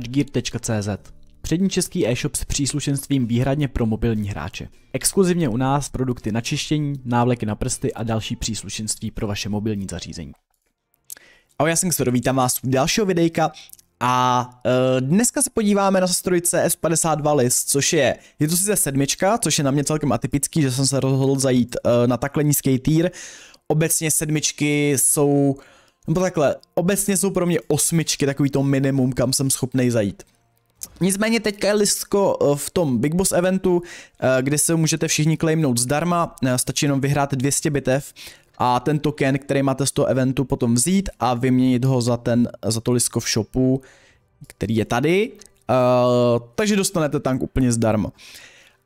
touchgear.cz Přední český e-shop s příslušenstvím výhradně pro mobilní hráče. Exkluzivně u nás produkty na čištění, návleky na prsty a další příslušenství pro vaše mobilní zařízení. Ahoj, já jsem Xero, vítám vás u dalšího videjka a e, dneska se podíváme na stroj CS52 list, což je, je to sice sedmička, což je na mě celkem atypický, že jsem se rozhodl zajít e, na takhle nízký týr. Obecně sedmičky jsou nebo no takhle, obecně jsou pro mě osmičky takový to minimum, kam jsem schopný zajít. Nicméně teďka je listko eh, v tom Big Boss eventu, eh, kde se můžete všichni claimnout zdarma, eh, stačí jenom vyhrát 200 bitev a ten token, který máte z toho eventu potom vzít a vyměnit ho za, ten, za to listko v shopu, který je tady, takže dostanete tank úplně zdarma.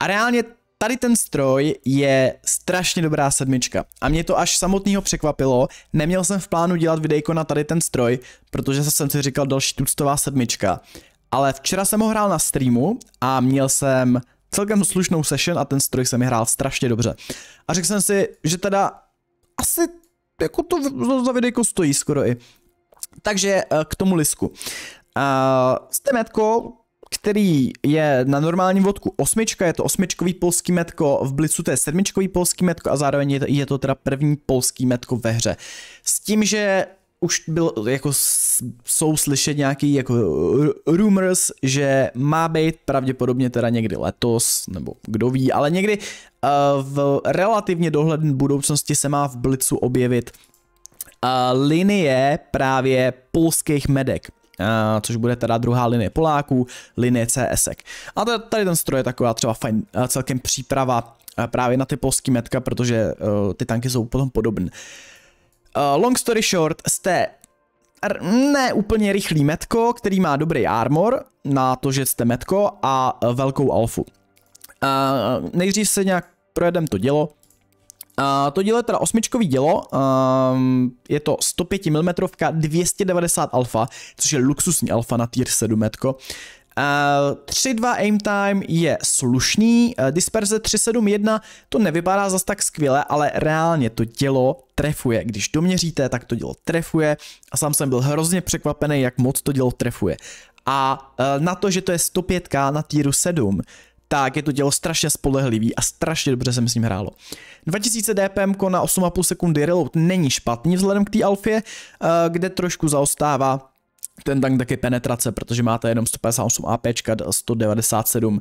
A reálně tady ten stroj je strašně dobrá sedmička a mě to až samotného překvapilo, neměl jsem v plánu dělat videjko na tady ten stroj, protože jsem si říkal další tuctová sedmička, ale včera jsem ho hrál na streamu a měl jsem celkem slušnou session a ten stroj jsem mi hrál strašně dobře. A řekl jsem si, že teda asi jako to za videjko stojí skoro i. Takže eh, k tomu lisku. Uh, eh, s temetkou který je na normálním vodku osmička, je to osmičkový polský metko, v blicu to je sedmičkový polský metko a zároveň je to, je to teda první polský metko ve hře. S tím, že už byl, jako jsou slyšet nějaký jako rumors, že má být pravděpodobně teda někdy letos, nebo kdo ví, ale někdy uh, v relativně dohledné budoucnosti se má v Blicu objevit uh, linie právě polských medek. Eh, což bude teda druhá linie Poláků, linie CSek. A tady ten stroj je taková třeba fajn, eh, celkem příprava eh, právě na ty polský metka, protože ty tanky jsou potom podobné. Long story short, jste ne úplně rychlý metko, který má dobrý armor na to, že jste metko a velkou alfu. Uh, nejdřív se nějak projedem to dělo, to dílo je teda osmičkový dělo, um, je to 105 mm 290 alfa, což je luxusní alfa na tier 7. Uh, 3.2 aim time je slušný, uh, disperze 3.7.1 to nevypadá zas tak skvěle, ale reálně to dělo trefuje. Když doměříte, tak to dělo trefuje a sám jsem byl hrozně překvapený, jak moc to dělo trefuje. A e, na to, že to je 105 na týru 7, tak je to tělo strašně spolehlivý a strašně dobře se mi s ním hrálo. 2000 DPM na 8,5 sekundy reload není špatný vzhledem k té alfě, eh, kde trošku zaostává ten tank taky penetrace, protože máte jenom 158 AP, 197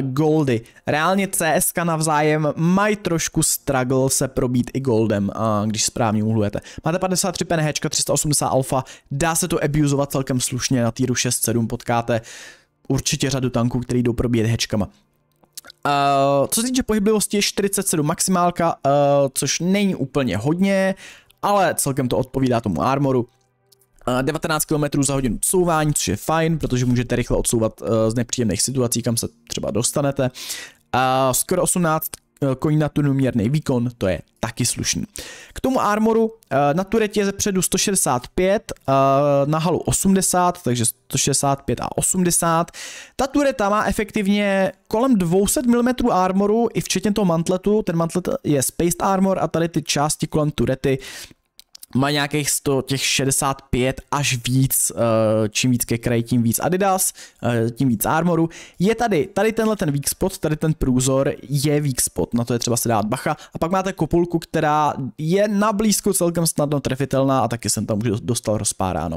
goldy. Reálně CS navzájem mají trošku struggle se probít i goldem, když správně uhlujete. Máte 53 PNH, 380 alfa, dá se to abuzovat celkem slušně, na týru 6-7 potkáte určitě řadu tanků, který jdou probíjet hečkama. Uh, co se týče pohyblivosti je 47 maximálka, uh, což není úplně hodně, ale celkem to odpovídá tomu armoru. 19 eh, km za hodinu couvání, což je fajn, protože můžete rychle odsouvat z nepříjemných situací, kam se třeba dostanete. Skoro 18 koní na tunu měrný výkon, to je taky slušný. K tomu armoru eh, na turetě ze předu 165, na halu 80, takže 165 a 80. Ta tureta má efektivně kolem 200 mm armoru i včetně toho mantletu, ten mantlet je spaced armor a tady ty části kolem turety má nějakých 100, těch 65 až víc, eh, čím víc ke kraji, tím víc Adidas, eh, tím víc armoru. Je tady, tady tenhle ten weak spot, tady ten průzor je weak spot, na to je třeba se dát bacha. A pak máte kopulku, která je na blízku celkem snadno trefitelná a taky jsem tam už dostal rozpáráno.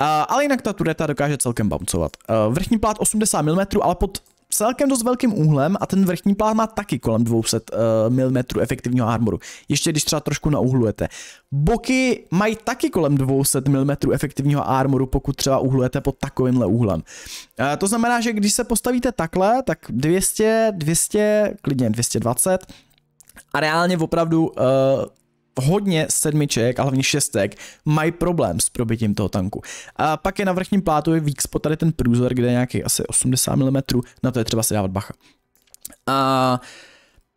Uh, ale jinak ta tureta dokáže celkem bouncovat. Uh, vrchní plát 80 mm, ale pod celkem dost velkým úhlem a ten vrchní plát má taky kolem 200 uh, mm efektivního armoru. Ještě když třeba trošku nauhlujete. Boky mají taky kolem 200 mm efektivního armoru, pokud třeba uhlujete pod takovýmhle úhlem. Uh, to znamená, že když se postavíte takhle, tak 200, 200, klidně 220, a reálně opravdu uh, hodně sedmiček, a hlavně šestek, mají problém s probitím toho tanku. A pak je na vrchním plátu je víc tady ten průzor, kde je nějaký asi 80 mm, na to je třeba si dávat bacha. A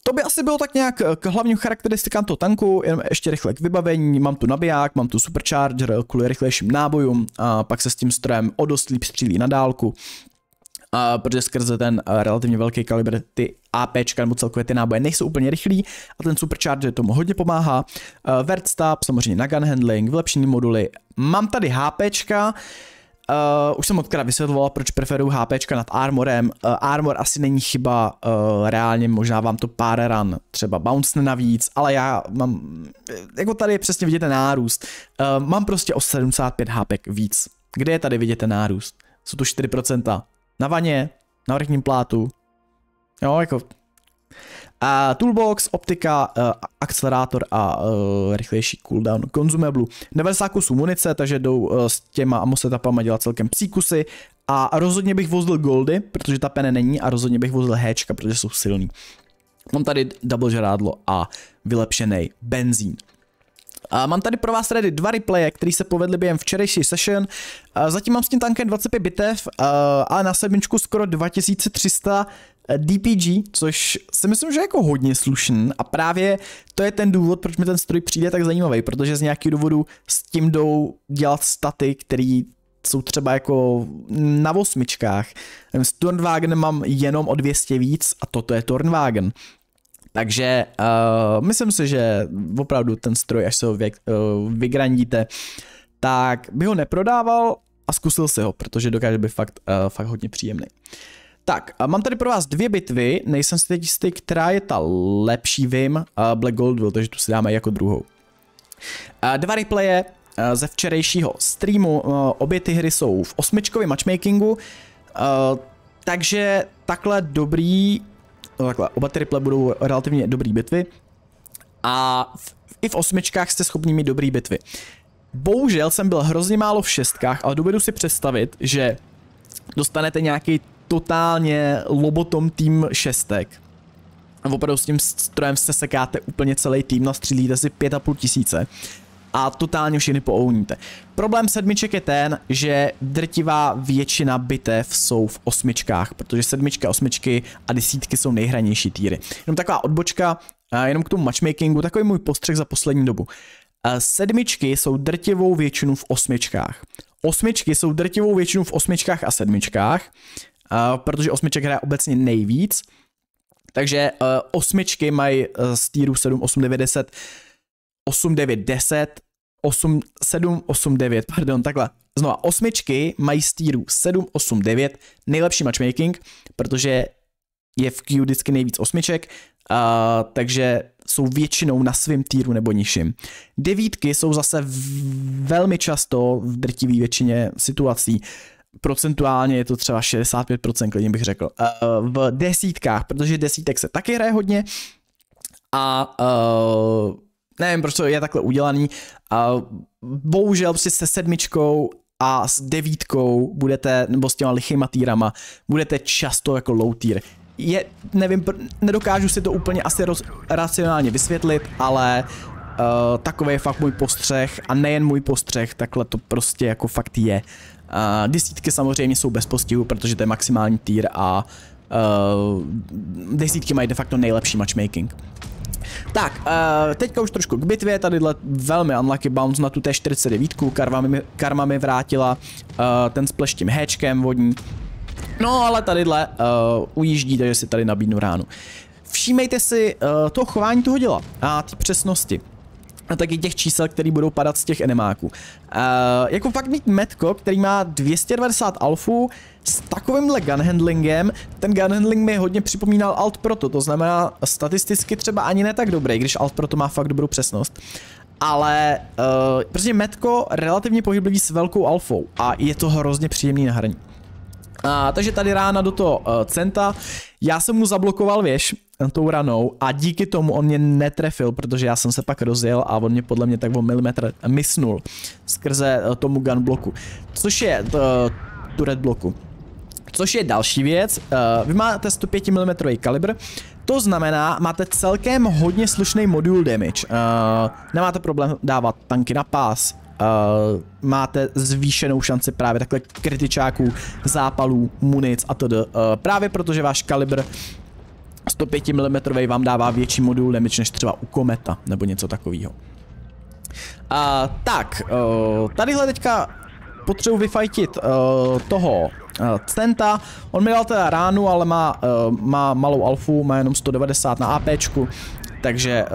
to by asi bylo tak nějak k hlavním charakteristikám toho tanku, jenom ještě rychle k vybavení, mám tu nabiják, mám tu supercharger kvůli rychlejším nábojům, a pak se s tím strojem o dost líp střílí na dálku, uh, protože skrze ten uh, relativně velký kalibr ty AP, nebo celkově ty náboje nejsou úplně rychlí a ten supercharger tomu hodně pomáhá. Uh, eh, vert stab, samozřejmě na gun handling, vylepšený moduly. Mám tady HP, Uh, eh, už jsem odkrát vysvětloval, proč preferuju HP nad Armorem. Uh, Armor asi není chyba, uh, reálně možná vám to pár ran třeba bounce navíc, ale já mám, jako tady je přesně vidět ten nárůst. Uh, mám prostě o 75 HP víc. Kde je tady vidět ten nárůst? Jsou to 4% na vaně, na vrchním plátu. Jo, jako... A toolbox, optika, eh, akcelerátor a eh, rychlejší cooldown konzumeblu. 90 kusů munice, takže jdou eh, s těma amosetapama dělat celkem psí kusy. A rozhodně bych vozil goldy, protože ta pene není a rozhodně bych vozil héčka, protože jsou silný. Mám tady double žrádlo a vylepšený benzín. A mám tady pro vás tady dva replaye, které se povedly během včerejší session. A zatím mám s tím tankem 25 bitev a na sedmičku skoro 2300 eh, DPG, což si myslím, že je jako hodně slušný a právě to je ten důvod, proč mi ten stroj přijde tak zajímavý, protože z nějakého důvodu s tím jdou dělat staty, který jsou třeba jako na osmičkách. S Turnwagenem mám jenom o 200 víc a toto je Turnwagen. Takže uh, myslím si, že opravdu ten stroj, až se ho vy, uh, eh, vygrandíte, tak by ho neprodával a zkusil si ho, protože dokáže být fakt, uh, fakt hodně příjemný. Tak, mám tady pro vás dvě bitvy, nejsem si teď jistý, která je ta lepší, vím, uh, Black Goldville, takže tu si dáme jako druhou. Uh, dva replaye uh, ze včerejšího streamu, uh, obě ty hry jsou v osmičkovém matchmakingu, uh, takže takhle dobrý No takhle, oba ty riple budou relativně dobrý bitvy a v, i v osmičkách jste schopni mít dobrý bitvy. Bohužel jsem byl hrozně málo v šestkách, ale dovedu si představit, že dostanete nějaký totálně lobotom tým šestek. A opravdu s tím strojem se sekáte úplně celý tým, nastřílíte si pět a půl tisíce a totálně všechny pouníte. Problém sedmiček je ten, že drtivá většina bitev jsou v osmičkách, protože sedmičky, osmičky a desítky jsou nejhranější týry. Jenom taková odbočka, jenom k tomu matchmakingu, takový můj postřeh za poslední dobu. Sedmičky jsou drtivou většinu v osmičkách. Osmičky jsou drtivou většinu v osmičkách a sedmičkách, protože osmiček hraje obecně nejvíc. Takže osmičky mají z týru 7, 8, 9, 10, 8, 9, 10, 8, 7, 8, 9, pardon, takhle. Znova, osmičky mají z týru 7, 8, 9, nejlepší matchmaking, protože je v Q vždycky nejvíc osmiček, a, takže jsou většinou na svém týru nebo nižším. Devítky jsou zase velmi často v drtivé většině situací. Procentuálně je to třeba 65%, klidně bych řekl. v desítkách, protože desítek se taky hraje hodně a uh, nevím, proč to je takhle udělaný. A bohužel prostě se sedmičkou a s devítkou budete, nebo s těma lichýma týrama, budete často jako low tier. Je, nevím, nedokážu si to úplně asi roz, racionálně vysvětlit, ale uh, eh, takový je fakt můj postřeh a nejen můj postřeh, takhle to prostě jako fakt je. Uh, desítky samozřejmě jsou bez postihu, protože to je maximální týr a uh, desítky mají de facto nejlepší matchmaking. Tak, uh, teďka už trošku k bitvě, tadyhle velmi unlucky bounce na tu T49, karma mi, karma mi vrátila uh, ten s pleštím hečkem vodní. No ale tadyhle uh, ujíždí, takže si tady nabídnu ránu. Všímejte si uh, to chování toho děla a ty přesnosti a taky těch čísel, které budou padat z těch enemáků. Uh, eh, jako fakt mít Metko, který má 290 alfů, s takovýmhle gunhandlingem, ten gunhandling mi hodně připomínal Alt Proto, to znamená statisticky třeba ani ne tak dobrý, když Alt Proto má fakt dobrou přesnost. Ale uh, prostě Metko relativně pohyblivý s velkou alfou a je to hrozně příjemný na hraní. Uh, takže tady rána do toho uh, centa, já jsem mu zablokoval věž, tou ranou a díky tomu on mě netrefil, protože já jsem se pak rozjel a on mě podle mě tak o milimetr misnul skrze eh, tomu gun bloku, což je to, eh, turret bloku. Což je další věc, eh, vy máte 105 mm kalibr, to znamená, máte celkem hodně slušný modul damage, nemáte problém dávat tanky na pás, Uh, máte zvýšenou šanci právě takhle kritičáků, zápalů, munic a td. Uh, právě protože váš kalibr 105 mm vám dává větší modul damage než třeba u kometa nebo něco takového. A tak, uh, tadyhle teďka potřebuji vyfajtit uh, toho eh, Centa. On mi dal teda ránu, ale má, uh, má malou alfu, má jenom 190 na APčku, takže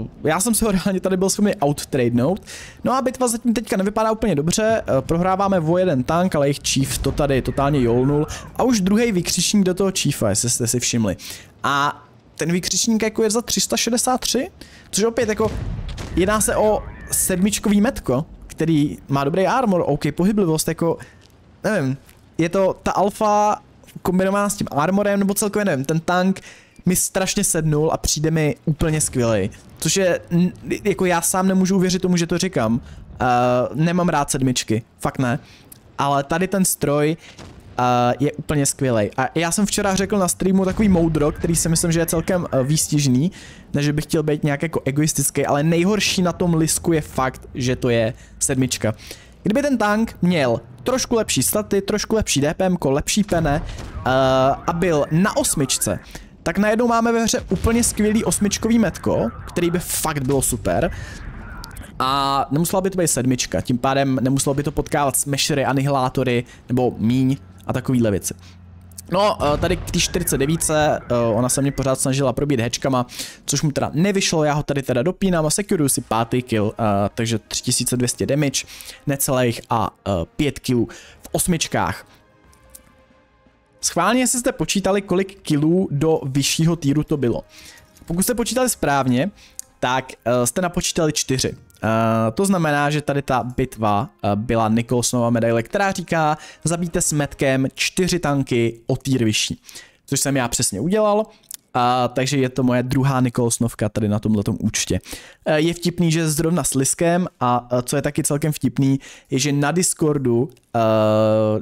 uh, já jsem si ho reálně tady byl schopný outtradenout. No a bitva zatím teďka nevypadá úplně dobře, uh, prohráváme o jeden tank, ale jejich chief to tady totálně jolnul a už druhý vykřičník do toho chiefa, jestli jste si všimli. A ten vykřičník jako je za 363, což opět jako jedná se o sedmičkový metko, který má dobrý armor, OK pohyblivost, jako nevím, je to ta alfa kombinovaná s tím armorem, nebo celkově nevím, ten tank mi strašně sednul a přijde mi úplně skvělý. Což je, jako já sám nemůžu uvěřit tomu, že to říkám. Uh, nemám rád sedmičky, fakt ne. Ale tady ten stroj uh, je úplně skvělý. A já jsem včera řekl na streamu takový moudro, který si myslím, že je celkem uh, výstižný, než bych chtěl být nějak jako egoistický, ale nejhorší na tom lisku je fakt, že to je sedmička. Kdyby ten tank měl trošku lepší staty, trošku lepší DPM, lepší pene uh, a byl na osmičce, tak najednou máme ve hře úplně skvělý osmičkový metko, který by fakt bylo super a nemusela by to být sedmička, tím pádem nemuselo by to potkávat smashery, anihilátory nebo míň a takovýhle věci. No, eh, tady k té 49, eh, ona se mě pořád snažila probít hečkama, což mu teda nevyšlo, já ho tady teda dopínám a securuju si pátý kill, eh, takže 3200 damage, necelých a 5 killů v osmičkách. Schválně se jste počítali, kolik kilů do vyššího týru to bylo. Pokud jste počítali správně, tak eh, jste napočítali čtyři. Eh, to znamená, že tady ta bitva eh, byla Nikolsonova medaile, která říká, zabijte s metkem čtyři tanky o týr vyšší. Což jsem já přesně udělal a, takže je to moje druhá nikolosnovka tady na tomhle účtě. E, je vtipný, že zrovna s Liskem a e, co je taky celkem vtipný, je, že na Discordu e,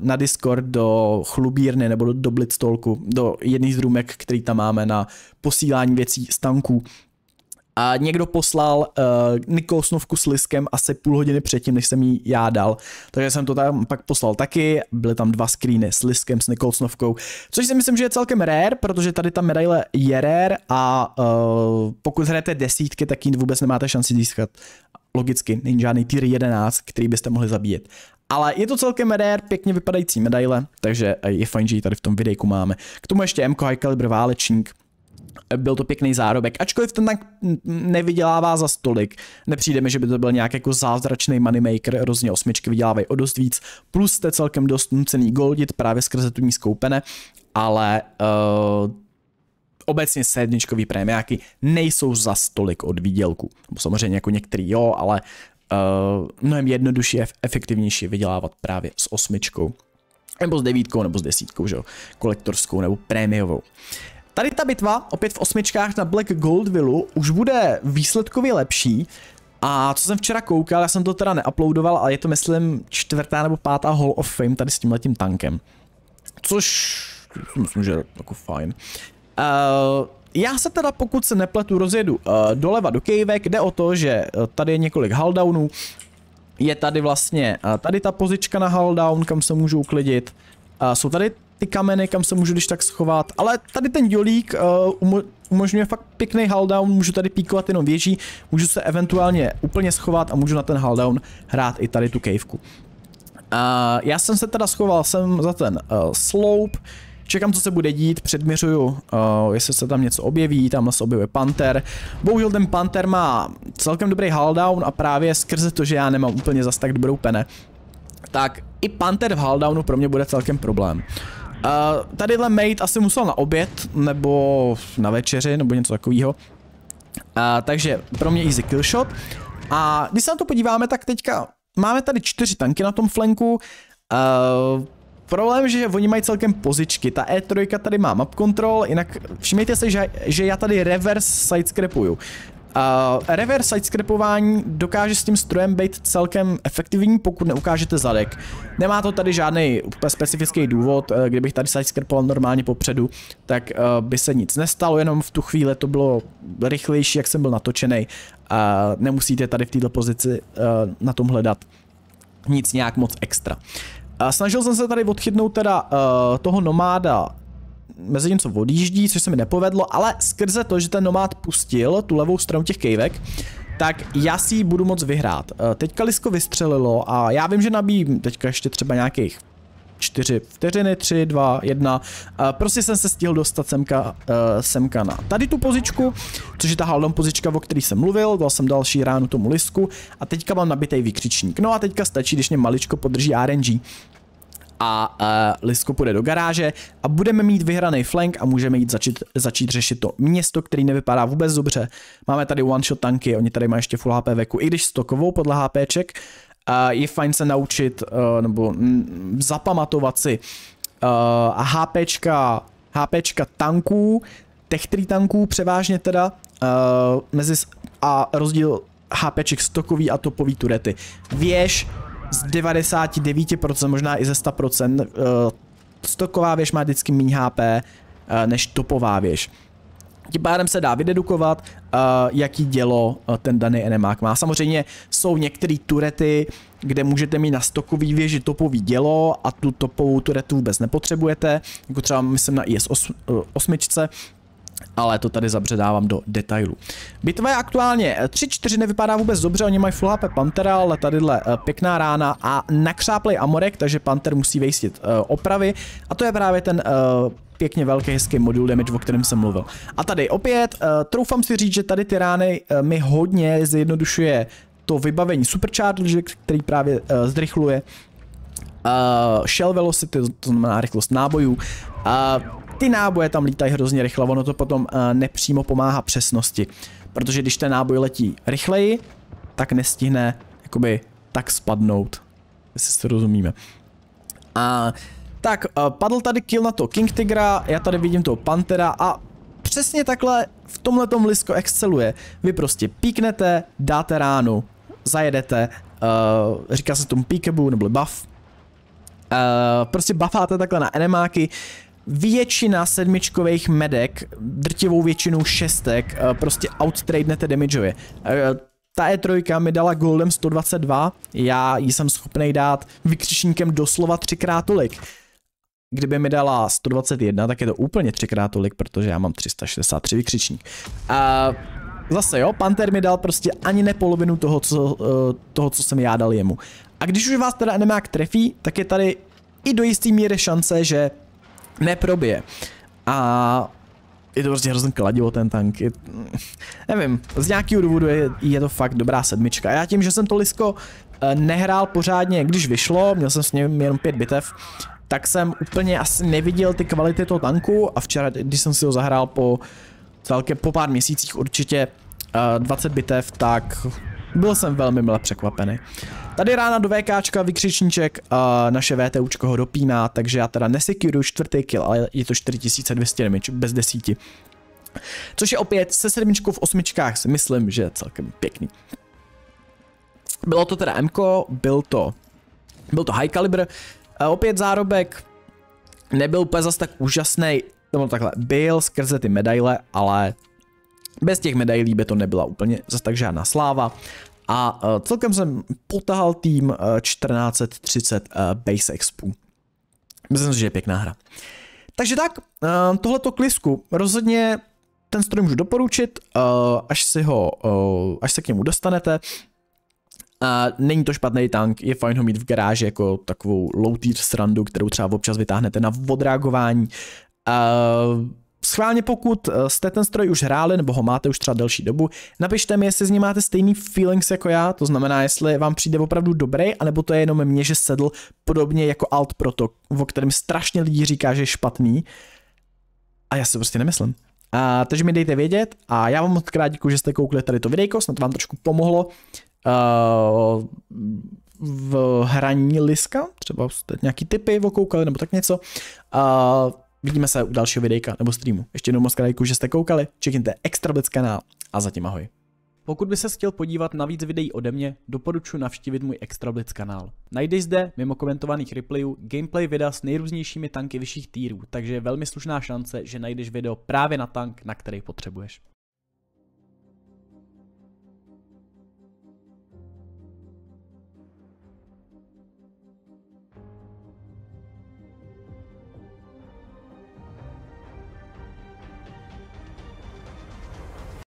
na Discord do chlubírny nebo do, do Blitztolku, do jedných z růmek, který tam máme na posílání věcí z tanků, a někdo poslal uh, eh, Nikosnovku s Liskem asi půl hodiny předtím, než jsem ji já dal. Takže jsem to tam pak poslal taky, byly tam dva screeny s Liskem, s nikolsnovkou. což si myslím, že je celkem rare, protože tady ta medaile je rare a uh, pokud hrajete desítky, tak ji vůbec nemáte šanci získat. Logicky, není žádný tier 11, který byste mohli zabíjet. Ale je to celkem rare, pěkně vypadající medaile, takže je fajn, že ji tady v tom videjku máme. K tomu ještě MK High Caliber válečník, byl to pěkný zárobek, ačkoliv ten tak nevydělává za stolik. Nepřijde mi, že by to byl nějak jako zázračný moneymaker, rozně osmičky vydělávají o dost víc, plus jste celkem dost nucený goldit právě skrze tu nízkou pene, ale uh, obecně sedničkový prémiáky nejsou za stolik od výdělku. Samozřejmě jako některý jo, ale uh, mnohem jednodušší a efektivnější vydělávat právě s osmičkou nebo s devítkou, nebo s desítkou, že jo, kolektorskou nebo prémiovou. Tady ta bitva, opět v osmičkách na Black Goldville, už bude výsledkově lepší. A co jsem včera koukal, já jsem to teda neuploadoval, ale je to myslím čtvrtá nebo pátá Hall of Fame tady s tímhletím tankem. Což myslím, že je jako fajn. Uh, já se teda pokud se nepletu rozjedu uh, doleva do kejvek, jde o to, že uh, tady je několik halldownů, je tady vlastně uh, tady ta pozička na halldown, kam se můžu uklidit, uh, jsou tady ty kameny, kam se můžu když tak schovat. Ale tady ten dělík uh, eh, umožňuje fakt pěkný haldown, můžu tady píkovat jenom věží, můžu se eventuálně úplně schovat a můžu na ten haldown hrát i tady tu kejvku. Uh, já jsem se teda schoval sem za ten uh, eh, sloup, Čekám, co se bude dít, předměřuju, uh, jestli se tam něco objeví, tam se objevuje Panther. Bohužel ten Panther má celkem dobrý haldown a právě skrze to, že já nemám úplně zas tak dobrou pene, tak i Panther v haldownu pro mě bude celkem problém. Uh, tadyhle mate asi musel na oběd, nebo na večeři, nebo něco takového. Uh, takže pro mě easy killshot. A když se na to podíváme, tak teďka máme tady čtyři tanky na tom flanku. Uh, Problém, že oni mají celkem pozičky, ta E3 tady má map control, jinak všimněte si, že, že já tady reverse sidescrapuju. Uh, reverse sidescrapování dokáže s tím strojem být celkem efektivní, pokud neukážete zadek. Nemá to tady žádný specifický důvod, eh, kdybych tady sidescrapoval normálně popředu, tak uh, by se nic nestalo, jenom v tu chvíli to bylo rychlejší, jak jsem byl natočený. Uh, nemusíte tady v této pozici uh, na tom hledat nic nějak moc extra. Uh, snažil jsem se tady odchytnout teda uh, toho nomáda mezi tím, co odjíždí, což se mi nepovedlo, ale skrze to, že ten nomád pustil tu levou stranu těch kejvek, tak já si ji budu moc vyhrát. Eh, teďka Lisko vystřelilo a já vím, že nabíjím teďka ještě třeba nějakých 4 vteřiny, 3, 2, 1. Prostě jsem se stihl dostat semka, eh, semka na tady tu pozičku, což je ta haldom pozička, o který jsem mluvil, dal jsem další ránu tomu lisku a teďka mám nabitej výkřičník. No a teďka stačí, když mě maličko podrží RNG a uh, Lisko půjde do garáže a budeme mít vyhraný flank a můžeme jít začít, začít řešit to město, který nevypadá vůbec dobře. Máme tady one shot tanky, oni tady mají ještě full HP veku, i když stokovou podle HPček. Uh, je fajn se naučit uh, nebo mm, zapamatovat si uh, a HPčka, HPčka tanků, tech tanků převážně teda, uh, mezi a rozdíl HPček stokový a topový turety. Věž, z 99%, možná i ze 100%, uh, eh, stoková věž má vždycky méně HP uh, eh, než topová věž. Tím pádem se dá vydedukovat, uh, jaký dělo uh, ten daný enemák má. Samozřejmě jsou některé turety, kde můžete mít na stokový věži topový dělo a tu topovou turetu vůbec nepotřebujete, jako třeba myslím na IS 8, uh, 8 ale to tady zabředávám do detailu. Bitva je aktuálně 3-4, eh, nevypadá vůbec dobře, oni mají full HP Pantera, ale tadyhle eh, pěkná rána a nakřáplej Amorek, takže Panter musí vejstit eh, opravy a to je právě ten pěkně velký, hezký modul damage, o kterém jsem mluvil. A tady opět, troufám si říct, že tady ty rány mi hodně zjednodušuje to vybavení supercharge, který právě zrychluje, uh, shell velocity, to znamená rychlost nábojů, uh, ty náboje tam lítají hrozně rychle, ono to potom uh, nepřímo pomáhá přesnosti. Protože když ten náboj letí rychleji, tak nestihne jakoby tak spadnout. Jestli to rozumíme. A tak, uh, padl tady kill na to King Tigra, já tady vidím toho Pantera a přesně takhle v tom lisko exceluje. Vy prostě píknete, dáte ránu, zajedete, uh, říká se tomu píkebu nebo buff. Uh, prostě bafáte takhle na enemáky, většina sedmičkových medek, drtivou většinu šestek, eh, prostě outtradenete damageově. Eh, ta E3 mi dala goldem 122, já ji jsem schopný dát vykřičníkem doslova třikrát tolik. Kdyby mi dala 121, tak je to úplně třikrát tolik, protože já mám 363 vykřičník. A zase jo, Panther mi dal prostě ani ne polovinu toho co, eh, toho, co jsem já dal jemu. A když už vás teda nemák trefí, tak je tady i do jistý míry šance, že neprobije. A je to prostě hrozně kladivo ten tank. Je, nevím, z nějakého důvodu je, je to fakt dobrá sedmička. Já tím, že jsem to Lisko eh, nehrál pořádně, když vyšlo, měl jsem s ním jenom pět bitev, tak jsem úplně asi neviděl ty kvality toho tanku a včera, když jsem si ho zahrál po celkem po pár měsících určitě 20 eh, bitev, tak byl jsem velmi mile překvapený. Tady rána do VKčka, vykřičníček, uh, naše VTUčko ho dopíná, takže já teda nesekuruju čtvrtý kill, ale je to 4200 damage, bez desíti. Což je opět se sedmičkou v osmičkách si myslím, že je celkem pěkný. Bylo to teda Mko, byl to, byl to high caliber, uh, opět zárobek, nebyl úplně zase tak úžasný, nebo takhle, byl skrze ty medaile, ale bez těch medailí by to nebyla úplně zase tak žádná sláva a eh, celkem jsem potahal tým 1430 eh, eh, base expo. Myslím si, že je pěkná hra. Takže tak, tohleto klisku rozhodně ten stroj můžu doporučit, až, si ho, až se k němu dostanete. A není to špatný tank, je fajn ho mít v garáži jako takovou low tier srandu, kterou třeba občas vytáhnete na odreagování. Uh, Schválně pokud eh, jste ten stroj už hráli nebo ho máte už třeba delší dobu, napište mi, jestli z ní máte stejný feelings jako já, to znamená, jestli vám přijde opravdu dobrý, anebo to je jenom mě, že sedl podobně jako Alt Proto, o kterém strašně lidí říká, že je špatný. A já si to prostě nemyslím. A, takže mi dejte vědět a já vám moc krát děkuji, že jste koukli tady to videjko, snad vám trošku pomohlo. Uh, v hraní Liska, třeba jste nějaký typy okoukali nebo tak něco. Uh, Vidíme se u dalšího videjka nebo streamu. Ještě jednou moc krajku, že jste koukali, čekněte extra kanál a zatím ahoj. Pokud by se chtěl podívat na víc videí ode mě, doporučuji navštívit můj blitz kanál. Najdeš zde, mimo komentovaných replayů, gameplay videa s nejrůznějšími tanky vyšších týrů, takže je velmi slušná šance, že najdeš video právě na tank, na který potřebuješ.